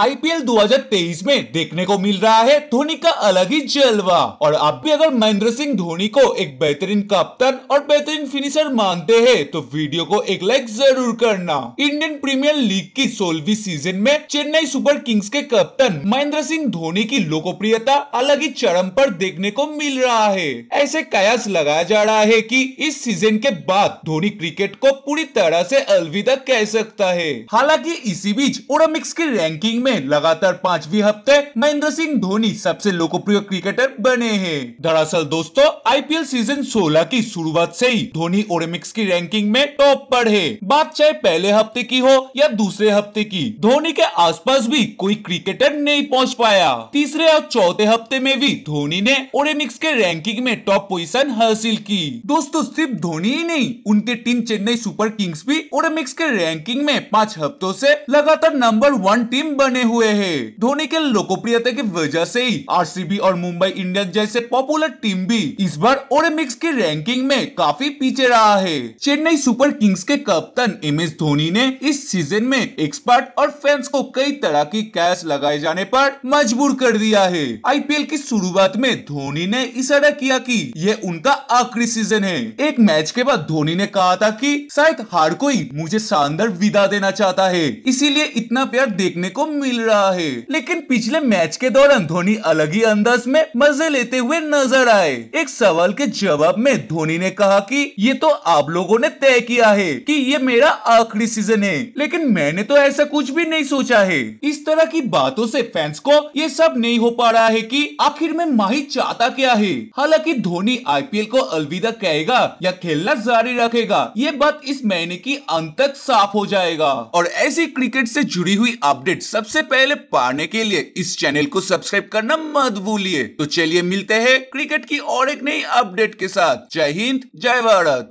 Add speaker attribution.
Speaker 1: IPL 2023 में देखने को मिल रहा है धोनी का अलग ही जलवा और आप भी अगर महेंद्र सिंह धोनी को एक बेहतरीन कप्तान और बेहतरीन फिनिशर मानते हैं तो वीडियो को एक लाइक जरूर करना इंडियन प्रीमियर लीग की सोलहवीं सीजन में चेन्नई सुपर किंग्स के कप्तान महेंद्र सिंह धोनी की लोकप्रियता अलग ही चरम पर देखने को मिल रहा है ऐसे कयास लगाया जा रहा है की इस सीजन के बाद धोनी क्रिकेट को पूरी तरह ऐसी अलविदा कह सकता है हालांकि इसी बीच ओलम्पिक्स की रैंकिंग में लगातार पांचवी हफ्ते महेंद्र सिंह धोनी सबसे लोकप्रिय क्रिकेटर बने हैं दरअसल दोस्तों आईपीएल सीजन 16 की शुरुआत से ही धोनी ओलिम्पिक्स की रैंकिंग में टॉप पर है बात चाहे पहले हफ्ते की हो या दूसरे हफ्ते की धोनी के आस भी कोई क्रिकेटर नहीं पहुँच पाया तीसरे और चौथे हफ्ते में भी धोनी ने ओलम्पिक्स के रैंकिंग में टॉप पोजीशन हासिल की दोस्तों सिर्फ धोनी ही नहीं उनके टीम चेन्नई सुपर किंग्स भी ओलम्पिक्स के रैंकिंग में पाँच हफ्तों से लगातार नंबर वन टीम बन बने हुए हैं धोनी के लोकप्रियता की वजह से ही आरसीबी और मुंबई इंडियंस जैसे पॉपुलर टीम भी इस बार ओलम्पिक्स की रैंकिंग में काफी पीछे रहा है चेन्नई सुपर किंग्स के कप्तान एम एस धोनी ने इस सीजन में एक्सपर्ट और फैंस को कई तरह की कैश लगाए जाने पर मजबूर कर दिया है आईपीएल की शुरुआत में धोनी ने इशारा किया कि यह उनका आखिरी सीजन है एक मैच के बाद धोनी ने कहा था कि शायद हर कोई मुझे शानदार विदा देना चाहता है इसीलिए इतना प्यार देखने को मिल मिल रहा है लेकिन पिछले मैच के दौरान धोनी अलग ही अंदाज में मजे लेते हुए नजर आए एक सवाल के जवाब में धोनी ने कहा कि ये तो आप लोगों ने तय किया है कि ये मेरा आखिरी सीजन है लेकिन मैंने तो ऐसा कुछ भी नहीं सोचा है इस तरह की बातों से फैंस को ये सब नहीं हो पा रहा है कि आखिर में माही चाहता क्या है हालांकि धोनी आईपीएल को अलविदा कहेगा या खेलना जारी रखेगा ये बात इस महीने की अंत तक साफ हो जाएगा और ऐसी क्रिकेट से जुड़ी हुई अपडेट सबसे सबसे पहले पाने के लिए इस चैनल को सब्सक्राइब करना मत भूलिए तो चलिए मिलते हैं क्रिकेट की और एक नई अपडेट के साथ जय हिंद जय भारत